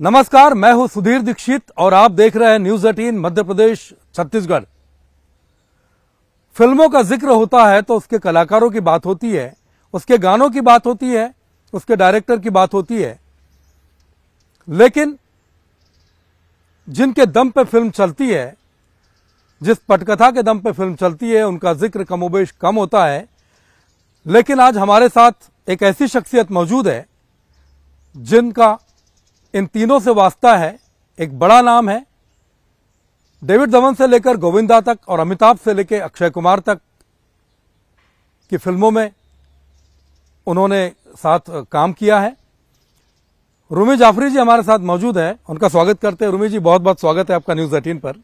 नमस्कार मैं हूं सुधीर दीक्षित और आप देख रहे हैं न्यूज एटीन मध्य प्रदेश छत्तीसगढ़ फिल्मों का जिक्र होता है तो उसके कलाकारों की बात होती है उसके गानों की बात होती है उसके डायरेक्टर की बात होती है लेकिन जिनके दम पे फिल्म चलती है जिस पटकथा के दम पे फिल्म चलती है उनका जिक्र कमोबेश कम होता है लेकिन आज हमारे साथ एक ऐसी शख्सियत मौजूद है जिनका इन तीनों से वास्ता है एक बड़ा नाम है डेविड धवन से लेकर गोविंदा तक और अमिताभ से लेकर अक्षय कुमार तक की फिल्मों में उन्होंने साथ काम किया है रूमी जाफरी जी हमारे साथ मौजूद है उनका स्वागत करते हैं रूमी जी बहुत बहुत स्वागत है आपका न्यूज एटीन पर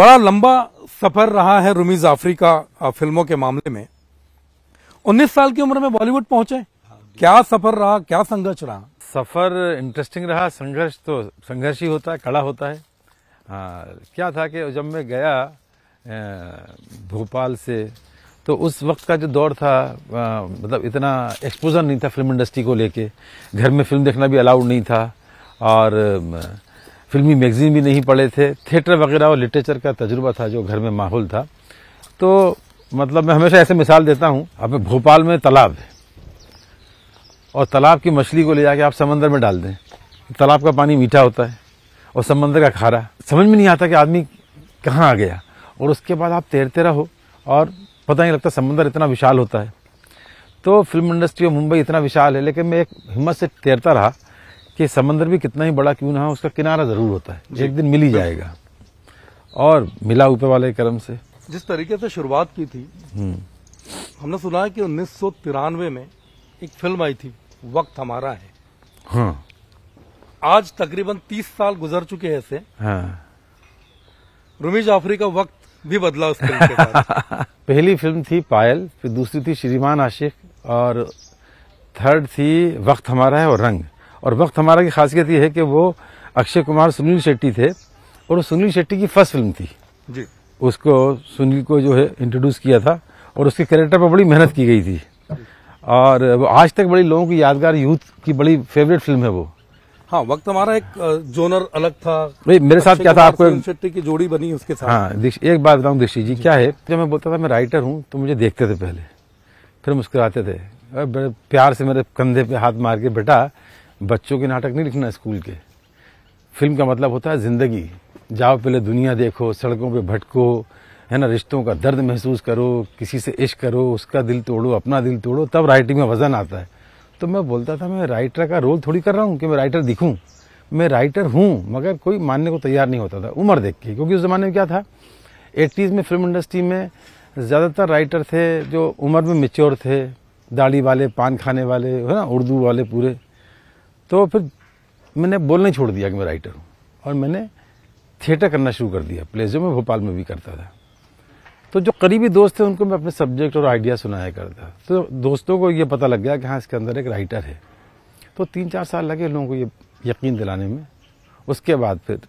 बड़ा लंबा सफर रहा है रूमी जाफरी का फिल्मों के मामले में 19 साल की उम्र में बॉलीवुड पहुंचे हाँ, क्या सफर रहा क्या संघर्ष रहा सफ़र इंटरेस्टिंग रहा संघर्ष तो संघर्ष ही होता है कड़ा होता है आ, हाँ, क्या था कि जब मैं गया भोपाल से तो उस वक्त का जो दौर था आ, मतलब इतना एक्सपोजर नहीं था फिल्म इंडस्ट्री को लेके घर में फिल्म देखना भी अलाउड नहीं था और फिल्मी मैगजीन भी नहीं पढ़े थे थिएटर वगैरह और लिटरेचर का तजुर्बा था जो घर में माहौल था तो मतलब मैं हमेशा ऐसे मिसाल देता हूँ अब भोपाल में तालाब है और तालाब की मछली को ले जाके आप समंदर में डाल दें तालाब का पानी मीठा होता है और समंदर का खारा समझ में नहीं आता कि आदमी कहाँ आ गया और उसके बाद आप तैरते रहो और पता नहीं लगता समंदर इतना विशाल होता है तो फिल्म इंडस्ट्री और मुंबई इतना विशाल है लेकिन मैं एक हिम्मत से तैरता रहा कि समंदर भी कितना ही बड़ा क्यों ना हो उसका किनारा ज़रूर होता है एक दिन मिल ही जाएगा और मिला ऊपर वाले क्रम से जिस तरीके से शुरुआत की थी हम्म। हमने सुना है कि उन्नीस में एक फिल्म आई थी वक्त हमारा है हाँ। आज तकरीबन तीस साल गुजर चुके हैं ऐसे हाँ। रुमी जाफरी का वक्त भी बदला उस फिल्म के बाद पहली फिल्म थी पायल फिर दूसरी थी श्रीमान आशिक और थर्ड थी वक्त हमारा है और रंग और वक्त हमारा की खासियत ये है कि वो अक्षय कुमार सुनील शेट्टी थे और सुनील शेट्टी की फर्स्ट फिल्म थी जी उसको सुनील को जो है इंट्रोड्यूस किया था और उसके कैरेक्टर पर बड़ी मेहनत की गई थी और आज तक बड़ी लोगों की यादगार यूथ की बड़ी फेवरेट फिल्म है वो हाँ वक्त हमारा एक जोनर अलग था भाई मेरे साथ क्या था आपको शेट्टी की जोड़ी बनी उसके साथ हाँ एक बात बताऊँ दीक्षित जी क्या है जब मैं बोलता था मैं राइटर हूँ तो मुझे देखते थे पहले फिर मुस्कुराते थे बड़े प्यार से मेरे कंधे पे हाथ मार के बेटा बच्चों के नाटक नहीं लिखना स्कूल के फिल्म का मतलब होता है ज़िंदगी जाओ पहले दुनिया देखो सड़कों पे भटको है ना रिश्तों का दर्द महसूस करो किसी से इश्क करो उसका दिल तोड़ो अपना दिल तोड़ो तब राइटिंग में वजन आता है तो मैं बोलता था मैं राइटर का रोल थोड़ी कर रहा हूँ कि मैं राइटर दिखूँ मैं राइटर हूँ मगर कोई मानने को तैयार नहीं होता था उम्र देख के क्योंकि उस ज़माने में क्या था एट्टीज़ में फिल्म इंडस्ट्री में ज़्यादातर राइटर थे जो उम्र में मेच्योर थे दाढ़ी वाले पान खाने वाले है ना उर्दू वाले पूरे तो फिर मैंने बोलने छोड़ दिया कि मैं राइटर हूँ और मैंने थिएटर करना शुरू कर दिया प्ले जो मैं भोपाल में भी करता था तो जो करीबी दोस्त थे उनको मैं अपने सब्जेक्ट और आइडिया सुनाया करता तो दोस्तों को ये पता लग गया कि हाँ इसके अंदर एक राइटर है तो तीन चार साल लगे लोगों को ये यकीन दिलाने में उसके बाद फिर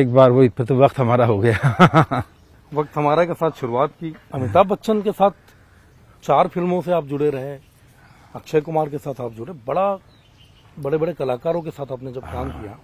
एक बार वही फिर तो वक्त हमारा हो गया वक्त हमारा के साथ शुरुआत की अमिताभ बच्चन के साथ चार फिल्मों से आप जुड़े रहे अक्षय कुमार के साथ आप जुड़े बड़ा बड़े बड़े कलाकारों के साथ आपने जब काम किया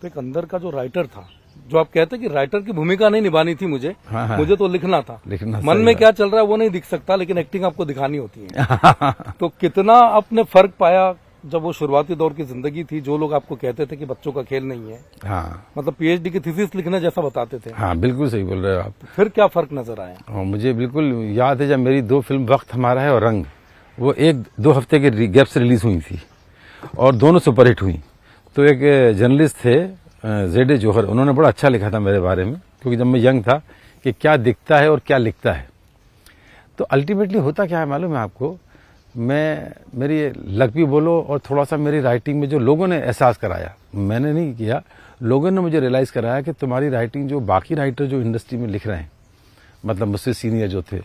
तो एक अंदर का जो राइटर था जो आप कहते कि राइटर की भूमिका नहीं निभानी थी मुझे हाँ, हाँ, मुझे तो लिखना था लिखना मन में क्या चल रहा है वो नहीं दिख सकता लेकिन एक्टिंग आपको दिखानी होती है तो कितना आपने फर्क पाया जब वो शुरुआती दौर की जिंदगी थी जो लोग आपको कहते थे कि बच्चों का खेल नहीं है हाँ मतलब पीएचडी की थीसिस लिखने जैसा बताते थे हाँ बिल्कुल सही बोल रहे हो आप फिर क्या फर्क नजर आया मुझे बिल्कुल याद है जब मेरी दो फिल्म वक्त हमारा है और रंग वो एक दो हफ्ते के गैप से रिलीज हुई थी और दोनों सुपरहिट हुई तो एक जर्नलिस्ट थे जेड ए जोहर उन्होंने बड़ा अच्छा लिखा था मेरे बारे में क्योंकि जब मैं यंग था कि क्या दिखता है और क्या लिखता है तो अल्टीमेटली होता क्या है मालूम है आपको मैं मेरी लक भी बोलो और थोड़ा सा मेरी राइटिंग में जो लोगों ने एहसास कराया मैंने नहीं किया लोगों ने मुझे रियलाइज़ कराया कि तुम्हारी राइटिंग जो बाकी राइटर जो इंडस्ट्री में लिख रहे हैं मतलब मुझसे सीनियर जो थे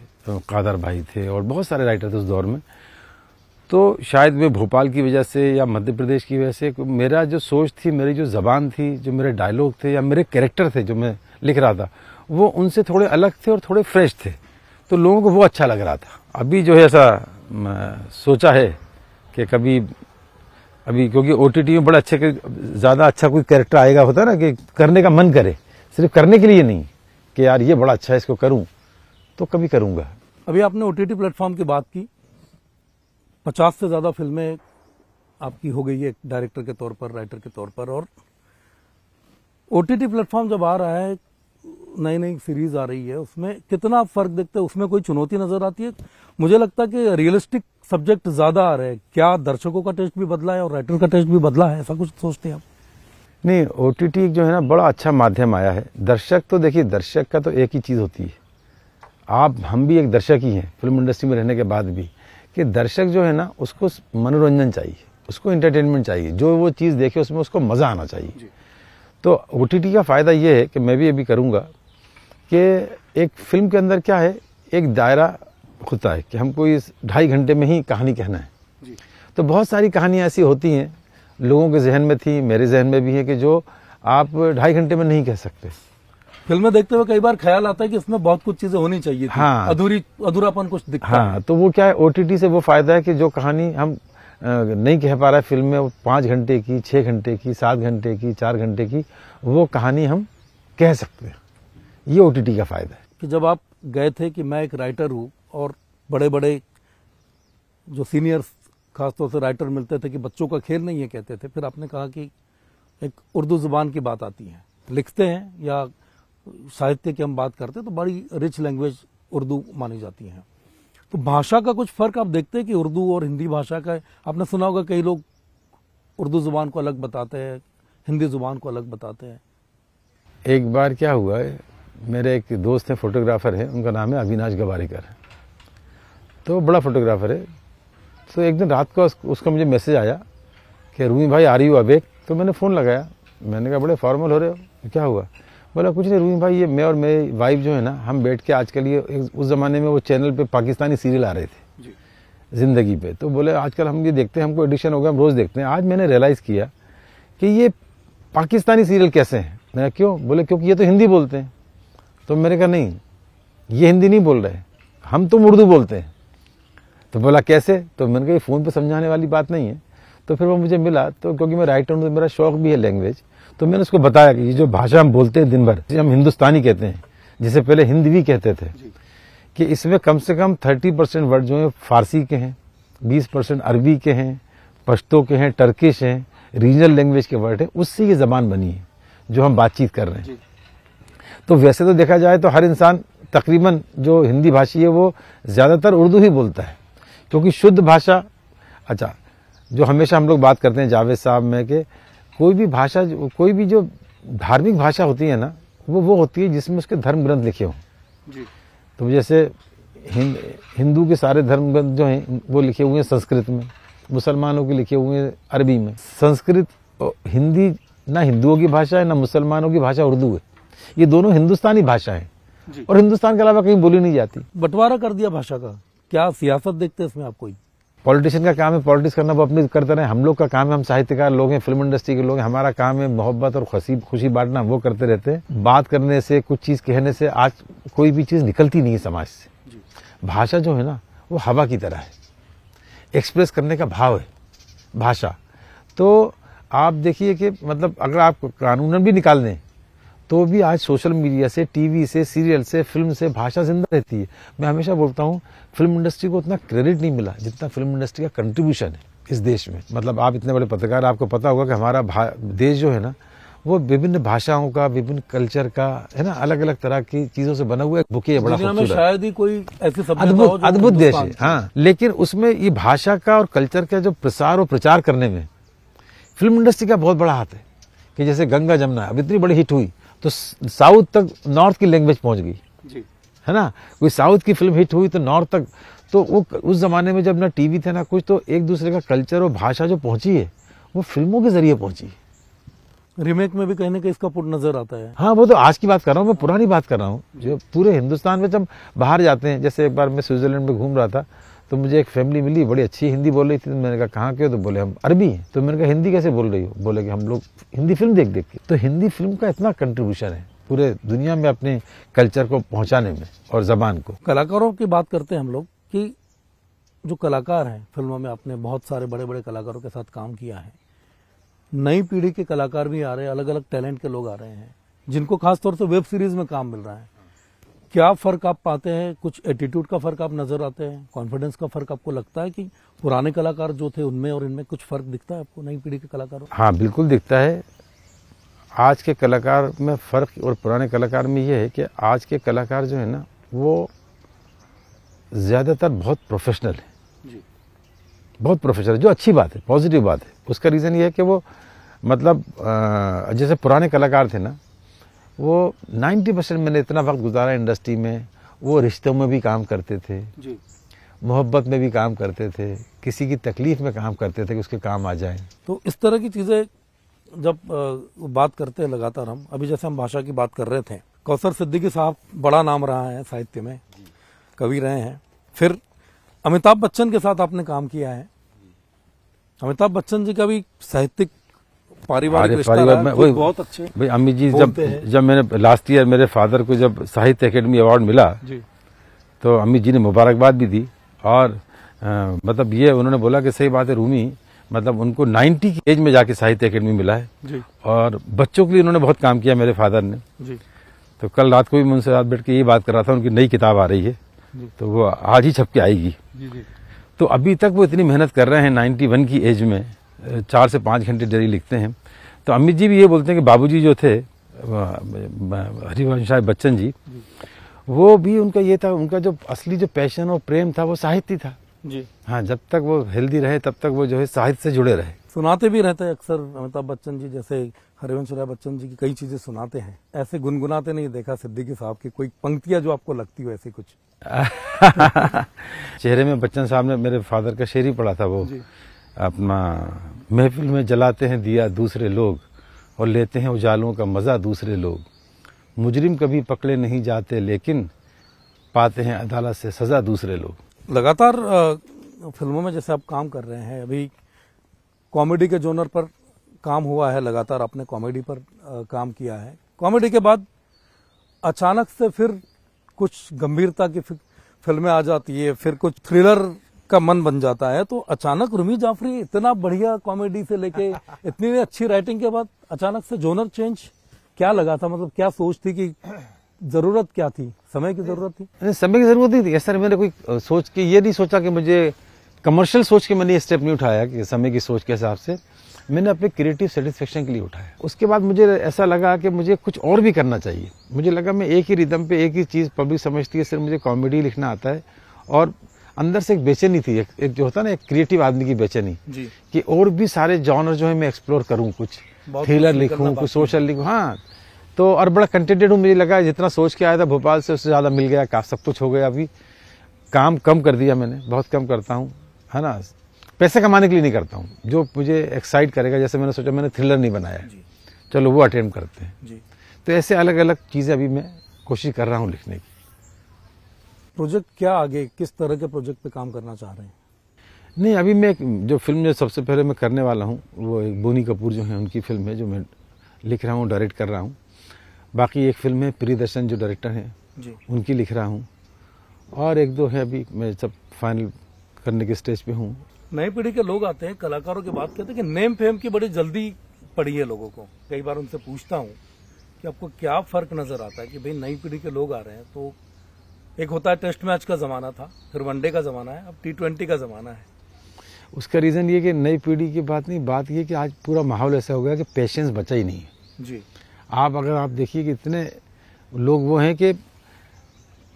कादर भाई थे और बहुत सारे राइटर थे उस दौर में तो शायद मैं भोपाल की वजह से या मध्य प्रदेश की वजह से मेरा जो सोच थी मेरी जो ज़बान थी जो मेरे डायलॉग थे या मेरे कैरेक्टर थे जो मैं लिख रहा था वो उनसे थोड़े अलग थे और थोड़े फ्रेश थे तो लोगों को वो अच्छा लग रहा था अभी जो है ऐसा सोचा है कि कभी अभी क्योंकि ओ में बड़ा अच्छे ज़्यादा अच्छा कोई कैरेक्टर आएगा होता ना कि करने का मन करे सिर्फ करने के लिए नहीं कि यार ये बड़ा अच्छा है इसको करूँ तो कभी करूँगा अभी आपने ओ टी प्लेटफॉर्म की बात की पचास से ज़्यादा फिल्में आपकी हो गई है डायरेक्टर के तौर पर राइटर के तौर पर और ओ टी प्लेटफॉर्म जब आ रहा है नई नई सीरीज आ रही है उसमें कितना फर्क देखते हैं उसमें कोई चुनौती नजर आती है मुझे लगता है कि रियलिस्टिक सब्जेक्ट ज्यादा आ रहे हैं क्या दर्शकों का टेस्ट भी बदला है और राइटर का टेस्ट भी बदला है ऐसा कुछ सोचते हैं आप नहीं ओ टी टी जो है ना बड़ा अच्छा माध्यम आया है दर्शक तो देखिए दर्शक का तो एक ही चीज़ होती है आप हम भी एक दर्शक ही हैं फिल्म इंडस्ट्री में रहने के बाद भी कि दर्शक जो है ना उसको मनोरंजन चाहिए उसको इंटरटेनमेंट चाहिए जो वो चीज़ देखे उसमें उसको मज़ा आना चाहिए तो ओ का फ़ायदा ये है कि मैं भी अभी करूँगा कि एक फिल्म के अंदर क्या है एक दायरा होता है कि हमको इस ढाई घंटे में ही कहानी कहना है जी। तो बहुत सारी कहानियाँ ऐसी होती हैं लोगों के जहन में थी मेरे जहन में भी है कि जो आप ढाई घंटे में नहीं कह सकते फिल्में देखते हुए कई बार ख्याल आता है कि इसमें बहुत कुछ चीजें होनी चाहिए थी। हाँ अधूरी अधूरापन कुछ दिखता हाँ है। तो वो क्या है ओटीटी से वो फायदा है कि जो कहानी हम नहीं कह पा रहे फिल्म में पांच घंटे की छह घंटे की सात घंटे की चार घंटे की वो कहानी हम कह सकते हैं ये ओ का फायदा है कि जब आप गए थे कि मैं एक राइटर हूँ और बड़े बड़े जो सीनियर्स खासतौर से राइटर मिलते थे कि बच्चों का खेल नहीं है कहते थे फिर आपने कहा कि एक उर्दू जुबान की बात आती है लिखते हैं या साहित्य की हम बात करते हैं तो बड़ी रिच लैंग्वेज उर्दू मानी जाती है तो भाषा का कुछ फर्क आप देखते हैं कि उर्दू और हिंदी भाषा का आपने सुना होगा कई लोग उर्दू जुबान को अलग बताते हैं हिंदी जुबान को अलग बताते हैं एक बार क्या हुआ है मेरे एक दोस्त हैं फोटोग्राफर है उनका नाम है अविनाश गवारीकर तो बड़ा फोटोग्राफर है तो एक दिन रात को उसका मुझे मैसेज आया कि रूमी भाई आ रही हो अवेक तो मैंने फ़ोन लगाया मैंने कहा बड़े फॉर्मल हो रहे हो क्या हुआ बोला कुछ नहीं रूही भाई ये मैं और मेरी वाइफ जो है ना हम बैठ के आजकल ये उस ज़माने में वो चैनल पे पाकिस्तानी सीरियल आ रहे थे ज़िंदगी पे तो बोले आजकल हम ये देखते हैं हमको एडिक्शन हो गया हम रोज़ देखते हैं आज मैंने रियलाइज़ किया कि ये पाकिस्तानी सीरियल कैसे हैं मैंने क्यों बोले क्योंकि ये तो हिंदी बोलते हैं तो मैंने कहा नहीं ये हिंदी नहीं बोल रहे हम तो उर्दू बोलते हैं तो बोला कैसे तो मैंने कहा फ़ोन पर समझाने वाली बात नहीं है तो फिर वो मुझे मिला तो क्योंकि मैं राइटर हूँ तो मेरा शौक़ भी है लैंग्वेज तो मैंने उसको बताया कि ये जो भाषा हम बोलते हैं दिन भर जिसे हम हिंदुस्तानी कहते हैं जिसे पहले भी कहते थे कि इसमें कम से कम थर्टी परसेंट वर्ड जो है फारसी के हैं बीस परसेंट अरबी के हैं पश्तो के हैं टर्किश हैं रीजनल लैंग्वेज के वर्ड हैं उससे ये ज़बान बनी है जो हम बातचीत कर रहे हैं तो वैसे तो देखा जाए तो हर इंसान तकरीबन जो हिंदी भाषी है वो ज़्यादातर उर्दू ही बोलता है क्योंकि शुद्ध भाषा अच्छा जो हमेशा हम लोग बात करते हैं जावेद साहब में कि कोई भी भाषा कोई भी जो धार्मिक भाषा होती है ना वो वो होती है जिसमें उसके धर्म ग्रंथ लिखे हों तो जैसे हिंद, हिंदू के सारे धर्म ग्रंथ जो हैं वो लिखे हुए हैं संस्कृत में मुसलमानों के लिखे हुए हैं अरबी में संस्कृत हिंदी ना हिंदुओं की भाषा है ना मुसलमानों की भाषा उर्दू है ये दोनों हिंदुस्तानी भाषा है और हिंदुस्तान के अलावा कहीं बोली नहीं जाती बंटवारा कर दिया भाषा का क्या सियासत देखते हैं इसमें आप कोई पॉलिटिशियन का काम है पॉलिटिक्स करना वो अपनी करते रहे हम लोग का काम है हम साहित्यकार लोग हैं फिल्म इंडस्ट्री के लोग हैं हमारा काम है मोहब्बत और खुशी खुशी बांटना वो करते रहते हैं बात करने से कुछ चीज़ कहने से आज कोई भी चीज़ निकलती नहीं है समाज से भाषा जो है ना वो हवा की तरह है एक्सप्रेस करने का भाव है भाषा तो आप देखिए कि मतलब अगर आप कानून भी निकाल दें तो भी आज सोशल मीडिया से टीवी से सीरियल से फिल्म से भाषा जिंदा रहती है मैं हमेशा बोलता हूँ फिल्म इंडस्ट्री को उतना क्रेडिट नहीं मिला जितना फिल्म इंडस्ट्री का कंट्रीब्यूशन है इस देश में मतलब आप इतने बड़े पत्रकार आपको पता होगा कि हमारा देश जो है ना वो विभिन्न भाषाओं का विभिन्न कल्चर का है ना अलग अलग तरह की चीजों से बना हुआ बुके है बड़ा में शायद ही कोई ऐसे अद्भुत अद्भुत देश है हाँ लेकिन उसमें ये भाषा का और कल्चर का जो प्रसार और प्रचार करने में फिल्म इंडस्ट्री का बहुत बड़ा हाथ है कि जैसे गंगा जमुना अब इतनी बड़ी हिट हुई तो साउथ तक नॉर्थ की लैंग्वेज पहुंच गई है ना कोई साउथ की फिल्म हिट हुई तो नॉर्थ तक तो वो उस ज़माने में जब ना टीवी थे ना कुछ तो एक दूसरे का कल्चर और भाषा जो पहुंची है वो फिल्मों के जरिए पहुंची है रिमेक में भी कहीं ना कहीं इसका पुट नजर आता है हाँ वो तो आज की बात कर रहा हूँ मैं पुरानी बात कर रहा हूँ जो पूरे हिंदुस्तान में जब बाहर जाते हैं जैसे एक बार मैं स्विट्जरलैंड में घूम रहा था तो मुझे एक फैमिली मिली बड़ी अच्छी हिंदी बोल रही थी तो मैंने कहा कहाँ के हो तो बोले हम अरबी हैं तो मैंने कहा हिंदी कैसे बोल रही हो बोले कि हम लोग हिंदी फिल्म देख देख के तो हिंदी फिल्म का इतना कंट्रीब्यूशन है पूरे दुनिया में अपने कल्चर को पहुंचाने में और जबान को कलाकारों की बात करते हैं हम लोग कि जो कलाकार हैं फिल्मों में आपने बहुत सारे बड़े बड़े कलाकारों के साथ काम किया है नई पीढ़ी के कलाकार भी आ रहे हैं अलग अलग टैलेंट के लोग आ रहे हैं जिनको खासतौर से वेब सीरीज में काम मिल रहा है क्या फर्क आप पाते हैं कुछ एटीट्यूड का फर्क आप नजर आते हैं कॉन्फिडेंस का फर्क आपको लगता है कि पुराने कलाकार जो थे उनमें और इनमें कुछ फर्क दिखता है आपको नई पीढ़ी के कलाकारों हाँ बिल्कुल दिखता है आज के कलाकार में फर्क और पुराने कलाकार में ये है कि आज के कलाकार जो है ना वो ज्यादातर बहुत प्रोफेशनल है जी बहुत प्रोफेशनल जो अच्छी बात है पॉजिटिव बात है उसका रीजन ये है कि वो मतलब जैसे पुराने कलाकार थे ना वो 90 परसेंट मैंने इतना वक्त गुजारा इंडस्ट्री में वो रिश्तों में भी काम करते थे मोहब्बत में भी काम करते थे किसी की तकलीफ में काम करते थे कि उसके काम आ जाए तो इस तरह की चीज़ें जब बात करते हैं लगातार हम अभी जैसे हम भाषा की बात कर रहे थे कौसर सिद्दीकी साहब बड़ा नाम रहा है साहित्य में कवि रहे हैं फिर अमिताभ बच्चन के साथ आपने काम किया है अमिताभ बच्चन जी का भी साहित्यिक पारिवारिक परिवार में वही बहुत अच्छे भाई अम्मी जी जब जब मैंने लास्ट ईयर मेरे फादर को जब साहित्य अकेडमी अवार्ड मिला तो अम्मी जी ने मुबारकबाद भी दी और आ, मतलब ये उन्होंने बोला कि सही बात है रूमी मतलब उनको 90 की एज में जाके साहित्य अकेडमी मिला है जी। और बच्चों के लिए उन्होंने बहुत काम किया मेरे फादर ने तो कल रात को भी मैं उनसे रात बैठ के ये बात कर रहा था उनकी नई किताब आ रही है तो वो आज ही छप के आएगी तो अभी तक वो इतनी मेहनत कर रहे हैं नाइन्टी की एज में चार से पाँच घंटे डेली लिखते हैं तो अमित जी भी ये बोलते हैं कि बाबूजी जो थे हरिवंश राय बच्चन जी वो भी उनका ये था उनका जो असली जो पैशन और प्रेम था वो साहित्य था जी हाँ जब तक वो हेल्दी रहे तब तक वो जो है साहित्य से जुड़े रहे सुनाते भी रहते हैं अक्सर अमिताभ बच्चन जी जैसे हरिवंश राय बच्चन जी की कई चीजें सुनाते हैं ऐसे गुनगुनाते नहीं देखा सिद्दीकी साहब की कोई पंक्तियां जो आपको लगती हो ऐसी कुछ चेहरे में बच्चन साहब ने मेरे फादर का शेर ही पढ़ा था वो अपना महफिल में जलाते हैं दिया दूसरे लोग और लेते हैं उजालों का मज़ा दूसरे लोग मुजरिम कभी पकड़े नहीं जाते लेकिन पाते हैं अदालत से सज़ा दूसरे लोग लगातार फिल्मों में जैसे आप काम कर रहे हैं अभी कॉमेडी के जोनर पर काम हुआ है लगातार आपने कॉमेडी पर काम किया है कॉमेडी के बाद अचानक से फिर कुछ गंभीरता की फिल्में आ जाती है फिर कुछ थ्रिलर का मन बन जाता है तो अचानक रुमी जाफरी इतना बढ़िया कॉमेडी से लेके इतनी अच्छी राइटिंग के बाद अचानक से जोनर चेंज क्या लगा था मतलब क्या सोच थी कि जरूरत क्या थी समय की जरूरत थी अरे समय की जरूरत नहीं थी सर मैंने कोई सोच के ये नहीं सोचा कि मुझे कमर्शियल सोच के मैंने ये स्टेप नहीं उठाया कि समय की सोच के हिसाब से मैंने अपने क्रिएटिव सेटिस्फेक्शन के लिए उठाया उसके बाद मुझे ऐसा लगा कि मुझे कुछ और भी करना चाहिए मुझे लगा मैं एक ही रिदम पे एक ही चीज़ पब्लिक समझती है सिर्फ मुझे कॉमेडी लिखना आता है और अंदर से एक बेचैनी थी एक, एक जो होता ना एक क्रिएटिव आदमी की बेचैनी कि और भी सारे जॉनर जो है मैं एक्सप्लोर करूँ कुछ थ्रिलर लिखूँ कुछ सोशल लिखूँ हाँ तो और बड़ा कंटेंटेड हूँ मुझे लगा जितना सोच के आया था भोपाल से उससे ज़्यादा मिल गया काफ सब कुछ हो गया अभी काम कम कर दिया मैंने बहुत कम करता हूँ है ना पैसे कमाने के लिए नहीं करता हूँ जो मुझे एक्साइट करेगा जैसे मैंने सोचा मैंने थ्रिलर नहीं बनाया चलो वो अटेम्प्ट करते हैं तो ऐसे अलग अलग चीज़ें अभी मैं कोशिश कर रहा हूँ लिखने की प्रोजेक्ट क्या आगे किस तरह के प्रोजेक्ट पे काम करना चाह रहे हैं नहीं अभी मैं जो फिल्म जो सबसे पहले मैं करने वाला हूँ वो एक बोनी कपूर जो है उनकी फिल्म है जो मैं लिख रहा हूँ डायरेक्ट कर रहा हूँ बाकी एक फिल्म है प्रियदर्शन जो डायरेक्टर हैं उनकी लिख रहा हूँ और एक दो है अभी मैं सब फाइनल करने के स्टेज पे हूँ नई पीढ़ी के लोग आते हैं कलाकारों की बात करते हैं कि नेम फेम की बड़ी जल्दी पड़ी है लोगों को कई बार उनसे पूछता हूँ कि आपको क्या फर्क नजर आता है कि भाई नई पीढ़ी के लोग आ रहे हैं तो एक होता है टेस्ट मैच का ज़माना था फिर वनडे का ज़माना है अब टी ट्वेंटी का ज़माना है उसका रीज़न ये कि नई पीढ़ी की बात नहीं बात ये कि आज पूरा माहौल ऐसा हो गया कि पेशेंस बचा ही नहीं है जी आप अगर आप देखिए कि इतने लोग वो हैं कि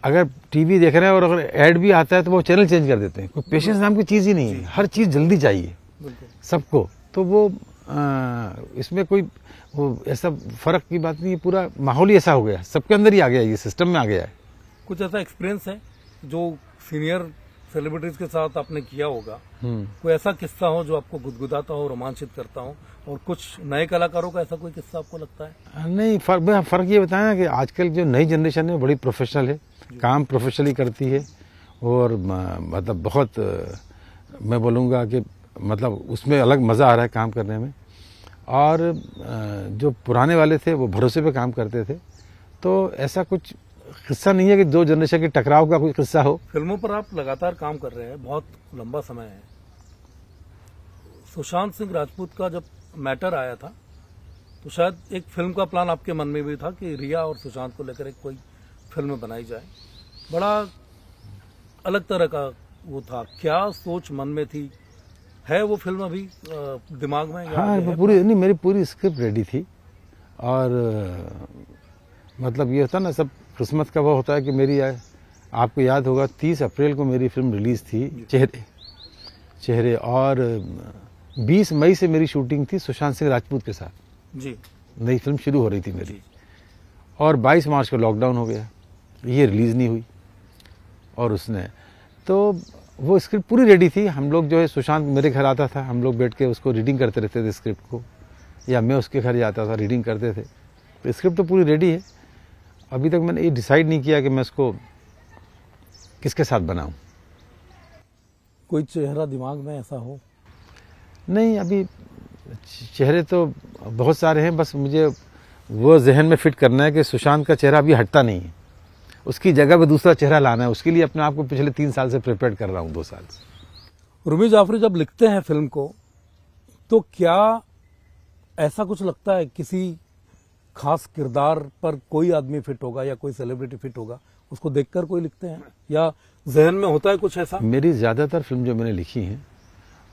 अगर टीवी देख रहे हैं और अगर एड भी आता है तो वो चैनल चेंज कर देते हैं कोई पेशेंस नाम की चीज़ ही नहीं है हर चीज़ जल्दी चाहिए सबको तो वो आ, इसमें कोई वो ऐसा फ़र्क की बात नहीं है पूरा माहौल ही ऐसा हो गया सबके अंदर ही आ गया ये सिस्टम में आ गया है कुछ ऐसा एक्सपीरियंस है जो सीनियर सेलिब्रिटीज के साथ आपने किया होगा हम्म। कोई ऐसा किस्सा हो जो आपको गुदगुदाता हो रोमांचित करता हो और कुछ नए कलाकारों का ऐसा कोई किस्सा आपको लगता है नहीं फर्क फर्क ये बताया ना कि आजकल जो नई जनरेशन है बड़ी प्रोफेशनल है काम प्रोफेशनली करती है और मतलब बहुत मैं बोलूँगा कि मतलब उसमें अलग मज़ा आ रहा है काम करने में और जो पुराने वाले थे वो भरोसे पे काम करते थे तो ऐसा कुछ किस्सा नहीं है कि दो जनरेशन के टकराव का कोई किस्सा हो फिल्मों पर आप लगातार काम कर रहे हैं बहुत लंबा समय है सुशांत सिंह राजपूत का जब मैटर आया था तो शायद एक फिल्म का प्लान आपके मन में भी था कि रिया और सुशांत को लेकर एक कोई फिल्म बनाई जाए बड़ा अलग तरह का वो था क्या सोच मन में थी है वो फिल्म अभी दिमाग में हाँ पूरी नहीं मेरी पूरी स्क्रिप्ट रेडी थी और मतलब ये होता ना सब किस्मत का वो होता है कि मेरी आपको याद होगा तीस अप्रैल को मेरी फिल्म रिलीज़ थी चेहरे चेहरे और बीस मई से मेरी शूटिंग थी सुशांत सिंह राजपूत के साथ जी नई फिल्म शुरू हो रही थी मेरी और 22 मार्च को लॉकडाउन हो गया ये रिलीज़ नहीं हुई और उसने तो वो स्क्रिप्ट पूरी रेडी थी हम लोग जो है सुशांत मेरे घर आता था हम लोग बैठ के उसको रीडिंग करते रहते थे स्क्रिप्ट को या मैं उसके घर जाता था रीडिंग करते थे तो स्क्रिप्ट तो पूरी रेडी है अभी तक मैंने ये डिसाइड नहीं किया कि मैं इसको किसके साथ बनाऊं कोई चेहरा दिमाग में ऐसा हो नहीं अभी चेहरे तो बहुत सारे हैं बस मुझे वो जहन में फिट करना है कि सुशांत का चेहरा अभी हटता नहीं है उसकी जगह पे दूसरा चेहरा लाना है उसके लिए अपने आप को पिछले तीन साल से प्रिपेयर कर रहा हूँ दो साल से रुमी जाफरी जब लिखते हैं फिल्म को तो क्या ऐसा कुछ लगता है किसी खास किरदार पर कोई आदमी फिट होगा या कोई सेलिब्रिटी फिट होगा उसको देखकर कोई लिखते हैं या जहन में होता है कुछ ऐसा मेरी ज़्यादातर फिल्म जो मैंने लिखी हैं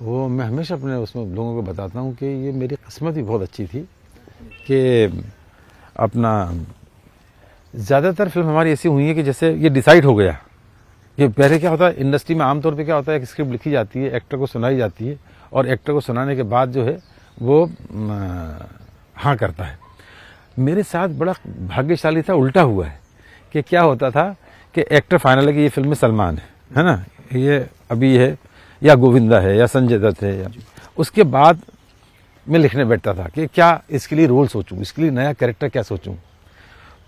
वो मैं हमेशा अपने उसमें लोगों को बताता हूँ कि ये मेरी किस्मत ही बहुत अच्छी थी कि अपना ज़्यादातर फिल्म हमारी ऐसी हुई है कि जैसे ये डिसाइड हो गया कि पहले क्या होता है इंडस्ट्री में आमतौर पे क्या होता है एक स्क्रिप्ट लिखी जाती है एक्टर को सुनाई जाती है और एक्टर को सुनाने के बाद जो है वो हाँ करता है मेरे साथ बड़ा भाग्यशाली था उल्टा हुआ है कि क्या होता था कि एक्टर फाइनल है कि ये फिल्म में सलमान है है ना ये अभी है या गोविंदा है या संजय दत्त है या उसके बाद मैं लिखने बैठता था कि क्या इसके लिए रोल सोचूं इसके लिए नया कैरेक्टर क्या सोचूं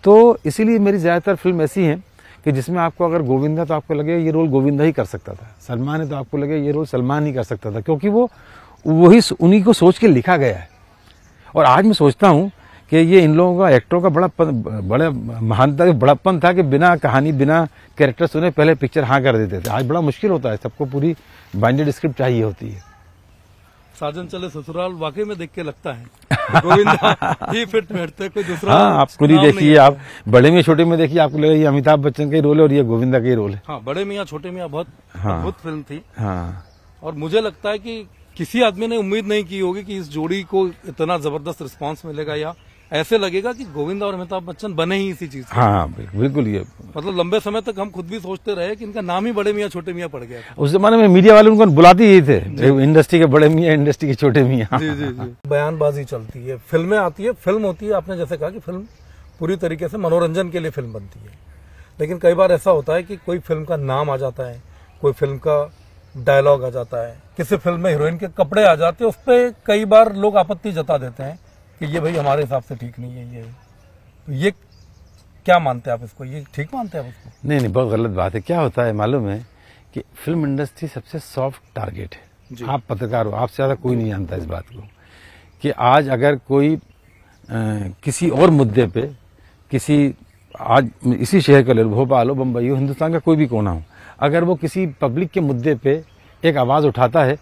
तो इसीलिए मेरी ज़्यादातर फिल्म ऐसी हैं कि जिसमें आपको अगर गोविंदा तो आपको लगे ये रोल गोविंदा ही कर सकता था सलमान है तो आपको लगे ये रोल सलमान ही कर सकता था क्योंकि वो वही उन्हीं को सोच के लिखा गया है और आज मैं सोचता हूँ कि ये इन लोगों का एक्टरों का बड़ा बड़े महानता बड़प्पन था कि बिना कहानी बिना कैरेक्टर सुने पहले पिक्चर हाँ कर देते थे आज बड़ा मुश्किल होता है सबको पूरी बाइंडेड स्क्रिप्ट चाहिए होती है साजन चले ससुराल वाकई में देख के लगता है ही फिट बैठते कोई दूसरा हाँ, आप खुद ही देखिए आप बड़े में छोटे में देखिए आपको लगे ये अमिताभ बच्चन का ही रोल है और ये गोविंदा का ही रोल है हाँ, बड़े मियाँ छोटे मियाँ बहुत हाँ, फिल्म थी हाँ, और मुझे लगता है कि किसी आदमी ने उम्मीद नहीं की होगी कि इस जोड़ी को इतना जबरदस्त रिस्पांस मिलेगा या ऐसे लगेगा कि गोविंद और अमिताभ बच्चन बने ही इसी चीज हाँ, हाँ बिल्कुल ये मतलब लंबे समय तक हम खुद भी सोचते रहे कि इनका नाम ही बड़े मियाँ छोटे मियाँ पड़ गया उस जमाने में मीडिया वाले उनको बुलाते ही थे इंडस्ट्री के बड़े मियाँ इंडस्ट्री के छोटे मियाँ जी जी जी बयानबाजी चलती है फिल्में आती है फिल्म होती है आपने जैसे कहा कि फिल्म पूरी तरीके से मनोरंजन के लिए फिल्म बनती है लेकिन कई बार ऐसा होता है कि कोई फिल्म का नाम आ जाता है कोई फिल्म का डायलॉग आ जाता है किसी फिल्म में हीरोइन के कपड़े आ जाते हैं उस पर कई बार लोग आपत्ति जता देते हैं कि ये भाई हमारे हिसाब से ठीक नहीं है ये तो ये क्या मानते हैं आप इसको ये ठीक मानते हैं आप इसको नहीं नहीं बहुत गलत बात है क्या होता है मालूम है कि फिल्म इंडस्ट्री सबसे सॉफ्ट टारगेट है आप पत्रकार हो आपसे ज़्यादा कोई नहीं जानता इस बात को कि आज अगर कोई आ, किसी और मुद्दे पे किसी आज इसी शहर का ले लो भोपाल हो बम्बई हो हिंदुस्तान का कोई भी कोना हो अगर वो किसी पब्लिक के मुद्दे पे एक आवाज़ उठाता है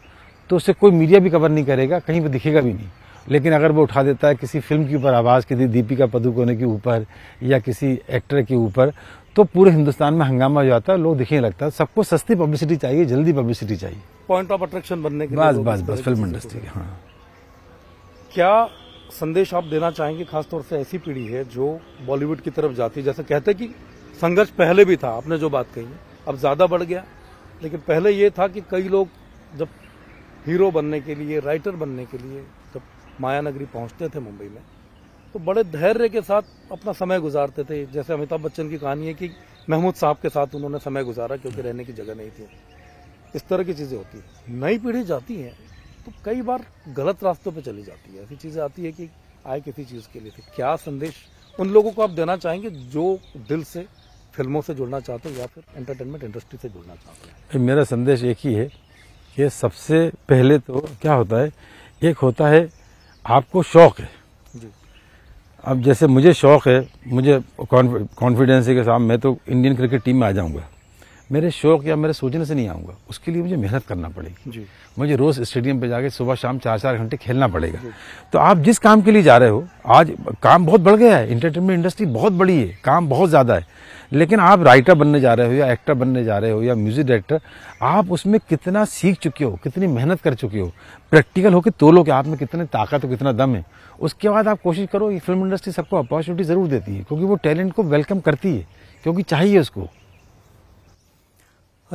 तो उसे कोई मीडिया भी कवर नहीं करेगा कहीं पर दिखेगा भी नहीं लेकिन अगर वो उठा देता है किसी फिल्म के ऊपर आवाज़ की दी दीपिका पदुकोने के ऊपर या किसी एक्टर के ऊपर तो पूरे हिंदुस्तान में हंगामा हो जाता है लोग दिखने लगता है सबको सस्ती पब्लिसिटी चाहिए जल्दी पब्लिसिटी चाहिए पॉइंट ऑफ अट्रैक्शन बनने के बस बस बस फिल्म इंडस्ट्री हाँ क्या संदेश आप देना चाहेंगे खासतौर से ऐसी पीढ़ी है जो बॉलीवुड की तरफ जाती है जैसे कहते कि संघर्ष पहले भी था आपने जो बात कही अब ज्यादा बढ़ गया लेकिन पहले ये था कि कई लोग जब हीरो बनने के लिए राइटर बनने के लिए मायानगरी पहुंचते थे मुंबई में तो बड़े धैर्य के साथ अपना समय गुजारते थे जैसे अमिताभ बच्चन की कहानी है कि महमूद साहब के साथ उन्होंने समय गुजारा क्योंकि रहने की जगह नहीं थी इस तरह की चीज़ें होती हैं नई पीढ़ी जाती है तो कई बार गलत रास्तों पर चली जाती है ऐसी चीज़ें आती है कि आए किसी चीज़ के लिए थे क्या संदेश उन लोगों को आप देना चाहेंगे जो दिल से फिल्मों से जुड़ना चाहते हैं या फिर एंटरटेनमेंट इंडस्ट्री से जुड़ना चाहते हैं मेरा संदेश एक ही है कि सबसे पहले तो क्या होता है एक होता है आपको शौक है अब जैसे मुझे शौक है मुझे कॉन्फिडेंस के साथ मैं तो इंडियन क्रिकेट टीम में आ जाऊंगा मेरे शौक या मेरे सोचने से नहीं आऊँगा उसके लिए मुझे मेहनत करना पड़ेगी मुझे रोज़ स्टेडियम पे जाके सुबह शाम चार चार घंटे खेलना पड़ेगा तो आप जिस काम के लिए जा रहे हो आज काम बहुत बढ़ गया है इंटरटेनमेंट इंडस्ट्री बहुत बड़ी है काम बहुत ज़्यादा है लेकिन आप राइटर बनने जा रहे हो या एक्टर बनने जा रहे हो या म्यूजिक डायरेक्टर आप उसमें कितना सीख चुके हो कितनी मेहनत कर चुके हो प्रैक्टिकल हो कि तोलो कि आप में कितने ताकत हो कितना दम है उसके बाद आप कोशिश करो ये फिल्म इंडस्ट्री सबको अपॉर्चुनिटी ज़रूर देती है क्योंकि वो टैलेंट को वेलकम करती है क्योंकि चाहिए उसको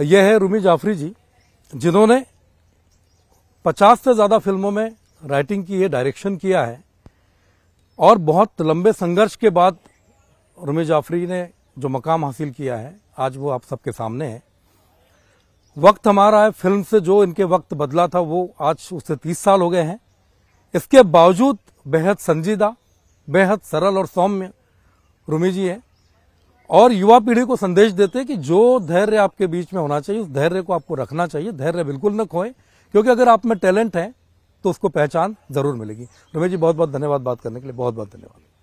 यह है रूमी जाफरी जी जिन्होंने पचास से ज़्यादा फिल्मों में राइटिंग की है डायरेक्शन किया है और बहुत लंबे संघर्ष के बाद रमेश जाफरी ने जो मकाम हासिल किया है आज वो आप सबके सामने है वक्त हमारा है फिल्म से जो इनके वक्त बदला था वो आज उससे तीस साल हो गए हैं इसके बावजूद बेहद संजीदा बेहद सरल और सौम्य रूमी जी है और युवा पीढ़ी को संदेश देते हैं कि जो धैर्य आपके बीच में होना चाहिए उस धैर्य को आपको रखना चाहिए धैर्य बिल्कुल न खोएं क्योंकि अगर आप में टैलेंट है तो उसको पहचान जरूर मिलेगी रमेश जी बहुत बहुत धन्यवाद बात करने के लिए बहुत बहुत धन्यवाद